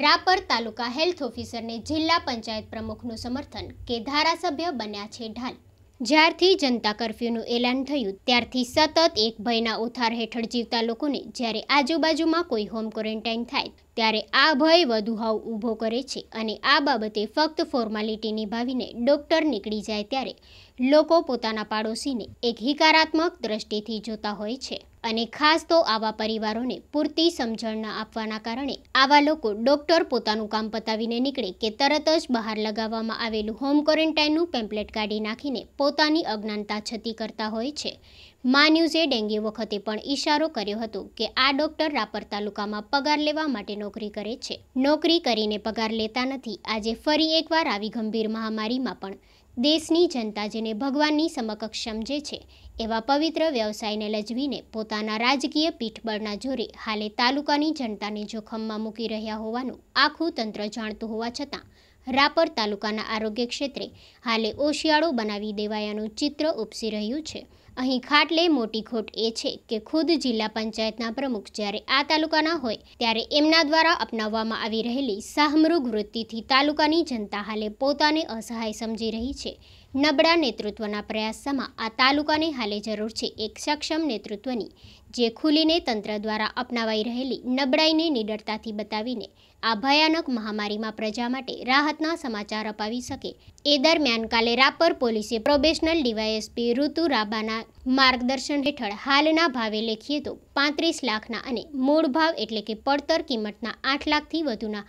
રાપર તાલુકા health ઓફિસરને જિલ્લા પંચાયત પ્રમુખનું સમર્થન કે ધારાસભ્ય બન્યા છે ઢાલ જ્યારથી જનતા કર્ફ્યુનું એલાન થયું ત્યારથી સતત એક ભયના ઉથાર હેઠળ જીવતા લોકોને જ્યારે આજુબાજુમાં કોઈ હોમ ક્વોરન્ટાઇન થાય ત્યારે આ ભય વધુ હાવ ઊભો કરે છે અને આ બાબતે ફક્ત ફોર્માલિટી નિભાવીને ડૉક્ટર નીકળી જાય ત્યારે લોકો પોતાના પાડોશીને એક હિકારાત્મક દ્રષ્ટિથી જોતા હોય છે અને ખાસ તો આવા પરિવારોને પૂરતી સમજણ ના આપવાના કારણે આવા લોકો ડોક્ટર પોતાનું કામ પતાવીને નીકળે કે તરત જ બહાર લગાવવામાં આવેલું હોમ ક્વોરન્ટાઇનનું પેમ્પલેટ કાઢી નાખીને પોતાની અજ્ઞાનતા છતી કરતા હોય છે મા ન્યૂઝે ડેન્ગ્યુ વખતે પણ ઇશારો કર્યો હતો કે આ ડોક્ટર રાપર તાલુકામાં પગાર લેવા માટે નોકરી કરે છે નોકરી કરીને પગાર લેતા નથી આજે ફરી એકવાર આવી ગંભીર મહામારીમાં પણ દેશની જનતા જેને ભગવાનની સમકક્ષ સમજે છે એવા પવિત્ર વ્યવસાયને લજવીને પોતાના રાજકીય પીઠબળના જોરે હાલે તાલુકાની જનતાને જોખમમાં મૂકી રહ્યા હોવાનું આખું તંત્ર જાણતું હોવા છતાં રાપર તાલુકાના આરોગ્ય ક્ષેત્રે હાલે ઓશિયાળો બનાવી દેવાયાનું ચિત્ર ઉપસી રહ્યું છે અહીં ખાટલે મોટી ખોટ એ છે કે ખુદ જિલ્લા પંચાયતના પ્રમુખ જ્યારે આ તાલુકાના હોય ત્યારે એમના દ્વારા અપનાવવામાં આવી રહેલી સહમૃગ વૃત્તિથી તાલુકાની જનતા હાલે પોતાને અસહાય સમજી રહી છે નબળા નેતૃત્વના પ્રયાસમાં આ તાલુકાને હાલે જરૂર છે એક સક્ષમ નેતૃત્વની જે ખુલીને તંત્ર દ્વારા અપનાવાઈ રહેલી નબળાઈને નિડરતાથી બતાવીને આ ભયાનક મહામારીમાં પ્રજા માટે રાહતના સમાચાર અપાવી શકે એ દરમિયાન કાલે રાપર પોલીસે પ્રોબેશનલ ડીવાયએસપી ઋતુ રાબાના માર્ગદર્શન હેઠળ હાલના ભાવે લેખીએ તો પાંત્રીસ લાખના અને મૂળ ભાવ એટલે કે પડતર કિંમતના આઠ લાખથી વધુના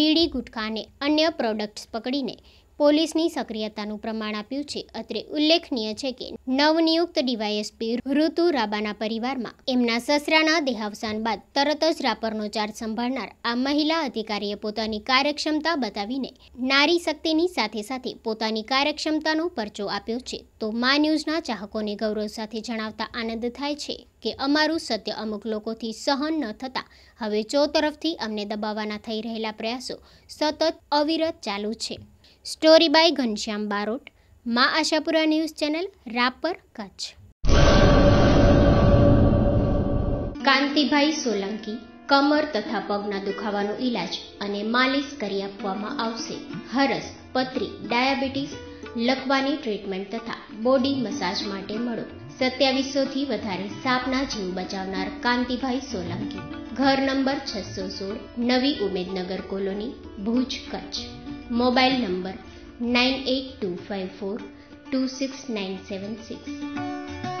બીડી ગુટખા અને અન્ય પ્રોડક્ટ્સ પકડીને પોલીસની સક્રિયતાનું પ્રમાણ આપ્યું છે અત્રે ઉલ્લેખનીય છે કે નવનિયુક્ત ડીવાયએસપી ઋતુ રાબાના પરિવારમાં એમના સસરાના દેહાવસાન બાદ તરત જ રાપરનો ચાર્જ સંભાળનાર આ મહિલા અધિકારીએ પોતાની કાર્યક્ષમતા બતાવીને નારી શક્તિની સાથે સાથે પોતાની કાર્યક્ષમતાનો પરચો આપ્યો છે તો મા ન્યૂઝના ચાહકોને ગૌરવ સાથે જણાવતા આનંદ થાય છે કે અમારું સત્ય અમુક લોકોથી સહન ન થતાં હવે ચો તરફથી અમને દબાવવાના થઈ રહેલા પ્રયાસો સતત અવિરત ચાલુ છે story by Ghanshyam Barot Maa Ashapura news channel Rapar Kutch Kantibhai Solanki કમર તથા પગના દુખાવાનો ઈલાજ અને માલિશ કરી આપવામાં આવશે હરસ પથરી ડાયાબિટીસ લખવાની ટ્રીટમેન્ટ તથા બોડી મસાજ માટે મળો સત્યાવીસોથી વધારે સાપના જીવ બચાવનાર કાંતિભાઈ સોલંકી ઘર નંબર છસો સોળ નવી Umednagar colony Bhuj Kutch Mobile number 9825426976.